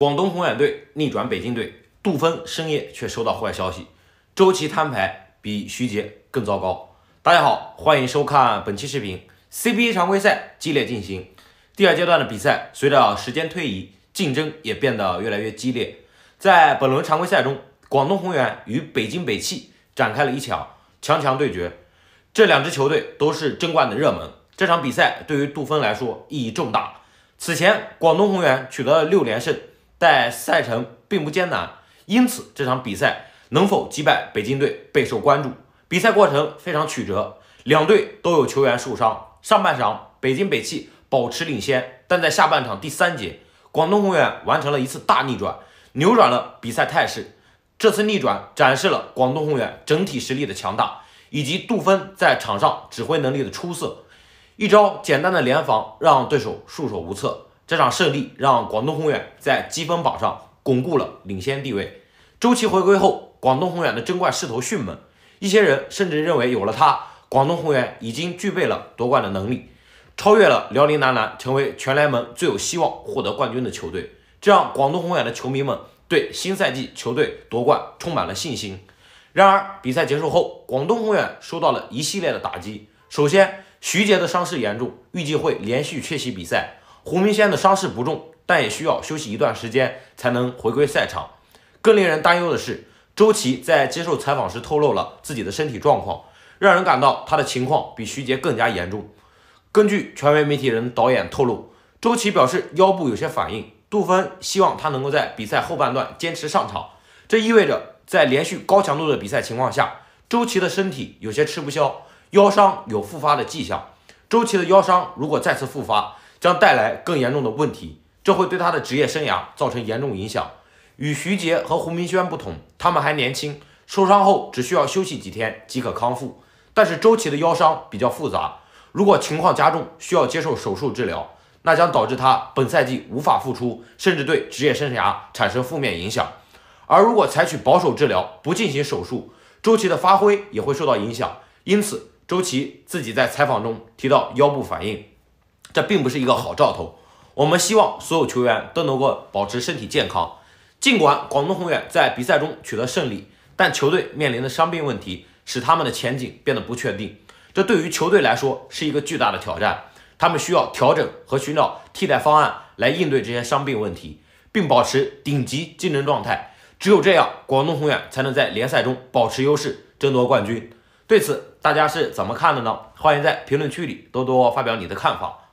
广东宏远队逆转北京队，杜峰深夜却收到坏消息，周琦摊牌比徐杰更糟糕。大家好，欢迎收看本期视频。CBA 常规赛激烈进行，第二阶段的比赛随着时间推移，竞争也变得越来越激烈。在本轮常规赛中，广东宏远与北京北汽展开了一场强强对决。这两支球队都是争冠的热门，这场比赛对于杜峰来说意义重大。此前，广东宏远取得了六连胜。但赛程并不艰难，因此这场比赛能否击败北京队备受关注。比赛过程非常曲折，两队都有球员受伤。上半场，北京北汽保持领先，但在下半场第三节，广东宏远完成了一次大逆转，扭转了比赛态势。这次逆转展示了广东宏远整体实力的强大，以及杜峰在场上指挥能力的出色。一招简单的联防让对手束手无策。这场胜利让广东宏远在积分榜上巩固了领先地位。周琦回归后，广东宏远的争冠势头迅猛，一些人甚至认为有了他，广东宏远已经具备了夺冠的能力，超越了辽宁男篮，成为全联盟最有希望获得冠军的球队。这让广东宏远的球迷们对新赛季球队夺冠充满了信心。然而，比赛结束后，广东宏远受到了一系列的打击。首先，徐杰的伤势严重，预计会连续缺席比赛。胡明轩的伤势不重，但也需要休息一段时间才能回归赛场。更令人担忧的是，周琦在接受采访时透露了自己的身体状况，让人感到他的情况比徐杰更加严重。根据权威媒体人导演透露，周琦表示腰部有些反应。杜峰希望他能够在比赛后半段坚持上场，这意味着在连续高强度的比赛情况下，周琦的身体有些吃不消，腰伤有复发的迹象。周琦的腰伤如果再次复发，将带来更严重的问题，这会对他的职业生涯造成严重影响。与徐杰和胡明轩不同，他们还年轻，受伤后只需要休息几天即可康复。但是周琦的腰伤比较复杂，如果情况加重，需要接受手术治疗，那将导致他本赛季无法复出，甚至对职业生涯产生负面影响。而如果采取保守治疗，不进行手术，周琦的发挥也会受到影响。因此，周琦自己在采访中提到腰部反应。这并不是一个好兆头。我们希望所有球员都能够保持身体健康。尽管广东宏远在比赛中取得胜利，但球队面临的伤病问题使他们的前景变得不确定。这对于球队来说是一个巨大的挑战。他们需要调整和寻找替代方案来应对这些伤病问题，并保持顶级竞争状态。只有这样，广东宏远才能在联赛中保持优势，争夺冠军。对此，大家是怎么看的呢？欢迎在评论区里多多发表你的看法。